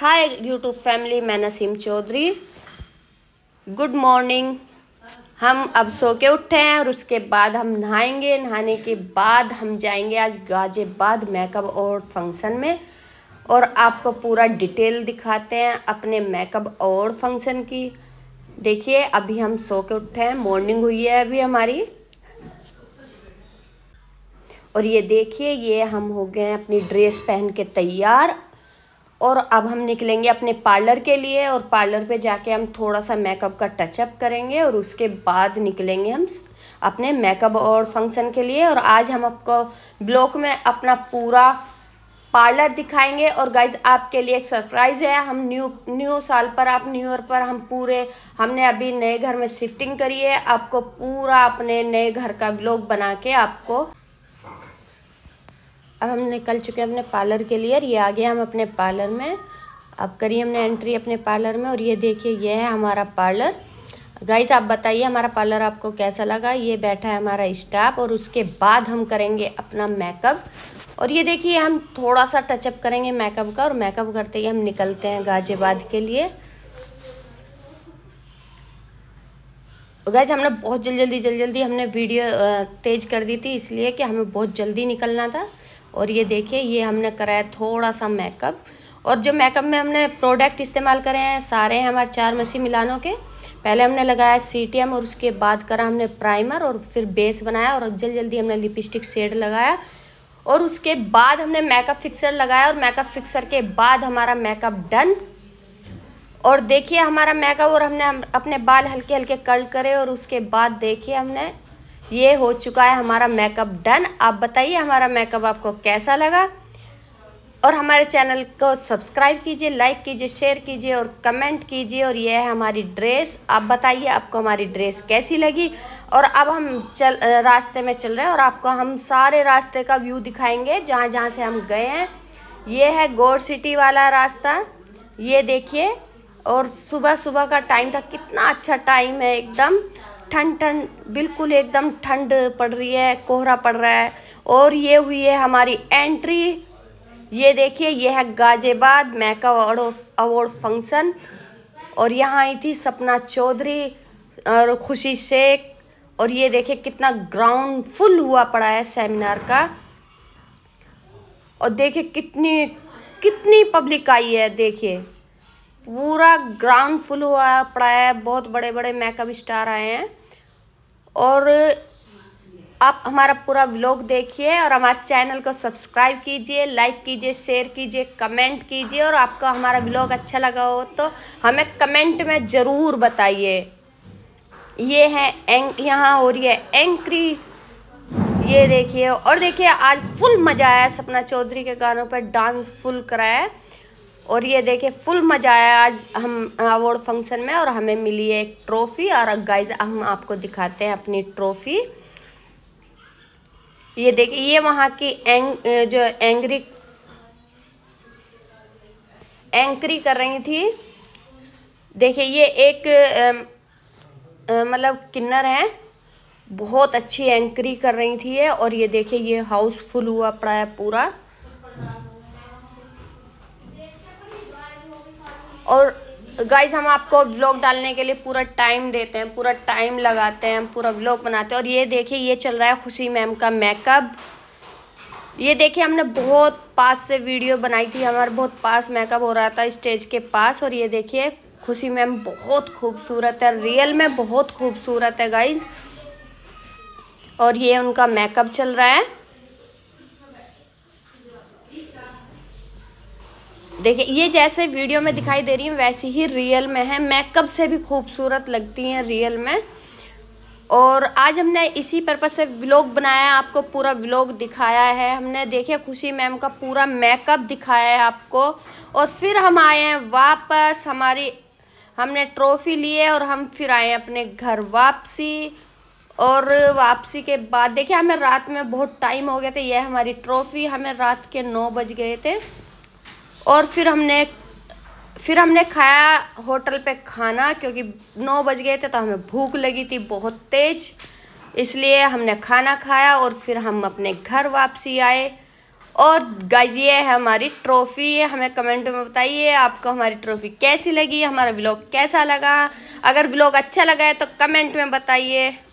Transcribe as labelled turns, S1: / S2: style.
S1: hi YouTube family मैं Naseem Chaudhary good morning हम अब सो के उठे हैं और उसके बाद हम नहाएंगे नहाने के बाद हम जाएंगे आज गाजियाबाद मेकअप और फंक्शन में और आपको पूरा डिटेल दिखाते हैं अपने मेकअप और फंक्शन की देखिए अभी हम सो के उठे हैं मॉर्निंग हुई है अभी हमारी और ये देखिए ये हम हो गए हैं अपनी ड्रेस पहन के तैयार और अब हम निकलेंगे अपने पार्लर के लिए और पार्लर पे जाके हम थोड़ा सा मेकअप का टचअप करेंगे और उसके बाद निकलेंगे हम अपने मेकअप और फंक्शन के लिए और आज हम आपको ब्लॉक में अपना पूरा पार्लर दिखाएंगे और गाइज आपके लिए एक सरप्राइज़ है हम न्यू न्यू साल पर आप न्यू ईयर पर हम पूरे हमने अभी नए घर में शिफ्टिंग करी है आपको पूरा अपने नए घर का ब्लॉग बना के आपको अब हम निकल चुके हैं अपने पार्लर के लिए और ये आ गया हम अपने पार्लर में अब करिए हमने एंट्री अपने पार्लर में और ये देखिए ये है हमारा पार्लर गाइस आप बताइए हमारा पार्लर आपको कैसा लगा ये बैठा है हमारा स्टाफ और उसके बाद हम करेंगे अपना मेकअप और ये देखिए हम थोड़ा सा टचअप करेंगे मेकअप का और मेकअप करते ही हम निकलते हैं गाजियाबाद के लिए गाइस हमने बहुत जल्दी जल्दी जल्दी जल्दी हमने वीडियो तेज़ कर दी थी इसलिए कि हमें बहुत जल्दी निकलना था और ये देखिए ये हमने कराया थोड़ा सा मेकअप और जो मेकअप में हमने प्रोडक्ट इस्तेमाल करे हैं सारे हैं हमारे चार मसी मिलानों के पहले हमने लगाया सी और उसके बाद करा हमने प्राइमर और फिर बेस बनाया और जल्दी जल्दी हमने लिपस्टिक शेड लगाया और उसके बाद हमने मेकअप फिक्सर लगाया और मेकअप फिक्सर के बाद हमारा मेकअप डन और देखिए हमारा मेकअप और हमने हम अपने बाल हल्के हल्के कर्ल करे और उसके बाद देखिए हमने ये हो चुका है हमारा मेकअप डन आप बताइए हमारा मेकअप आपको कैसा लगा और हमारे चैनल को सब्सक्राइब कीजिए लाइक कीजिए शेयर कीजिए और कमेंट कीजिए और यह है हमारी ड्रेस आप बताइए आपको हमारी ड्रेस कैसी लगी और अब हम चल रास्ते में चल रहे हैं और आपको हम सारे रास्ते का व्यू दिखाएंगे जहाँ जहाँ से हम गए हैं ये है गोर सिटी वाला रास्ता ये देखिए और सुबह सुबह का टाइम था कितना अच्छा टाइम है एकदम ठंड ठंड बिल्कुल एकदम ठंड पड़ रही है कोहरा पड़ रहा है और ये हुई है हमारी एंट्री ये देखिए ये है गाजियाबाद मैका अवार्ड अवार्ड फंक्शन और यहाँ आई थी सपना चौधरी और खुशी शेख और ये देखिए कितना ग्राउंड फुल हुआ पड़ा है सेमिनार का और देखिए कितनी कितनी पब्लिक आई है देखिए पूरा ग्राउंड फुल हुआ पड़ा है बहुत बड़े बड़े मेकअप स्टार आए हैं और आप हमारा पूरा व्लॉग देखिए और हमारे चैनल को सब्सक्राइब कीजिए लाइक कीजिए शेयर कीजिए कमेंट कीजिए और आपको हमारा व्लॉग अच्छा लगा हो तो हमें कमेंट में ज़रूर बताइए ये है एंक यहाँ हो रही है एंक्री ये देखिए और देखिए आज फुल मज़ा आया सपना चौधरी के गानों पर डांस फुल कराया और ये देखे फुल मज़ा आया आज हम अवार्ड फंक्शन में और हमें मिली है एक ट्रॉफ़ी और गाइज हम आपको दिखाते हैं अपनी ट्रॉफ़ी ये देखिए ये वहाँ की एंग जो एंग्री एंकरी कर रही थी देखिए ये एक मतलब किन्नर है बहुत अच्छी एंकरी कर रही थी ये और ये देखिए ये हाउसफुल हुआ पड़ा है पूरा और गाइज हम आपको व्लॉग डालने के लिए पूरा टाइम देते हैं पूरा टाइम लगाते हैं पूरा व्लॉग बनाते हैं और ये देखिए ये चल रहा है खुशी मैम का मेकअप ये देखिए हमने बहुत पास से वीडियो बनाई थी हमारे बहुत पास मेकअप हो रहा था स्टेज के पास और ये देखिए खुशी मैम बहुत खूबसूरत है रियल में बहुत खूबसूरत है गाइज और ये उनका मेकअप चल रहा है देखिए ये जैसे वीडियो में दिखाई दे रही है वैसी ही रियल में है मेकअप से भी खूबसूरत लगती हैं रियल में और आज हमने इसी पर्पज़ से व्लॉग बनाया आपको पूरा व्लॉग दिखाया है हमने देखे खुशी मैम का पूरा मेकअप दिखाया है आपको और फिर हम आए हैं वापस हमारी हमने ट्रॉफ़ी लिए और हम फिर आए अपने घर वापसी और वापसी के बाद देखिए हमें रात में बहुत टाइम हो गया था यह हमारी ट्रॉफ़ी हमें रात के नौ बज गए थे और फिर हमने फिर हमने खाया होटल पे खाना क्योंकि नौ बज गए थे तो हमें भूख लगी थी बहुत तेज़ इसलिए हमने खाना खाया और फिर हम अपने घर वापसी आए और गाइज ये है हमारी ट्रॉफ़ी है हमें कमेंट में बताइए आपको हमारी ट्रॉफ़ी कैसी लगी हमारा ब्लॉग कैसा लगा अगर ब्लॉग अच्छा लगा है तो कमेंट में बताइए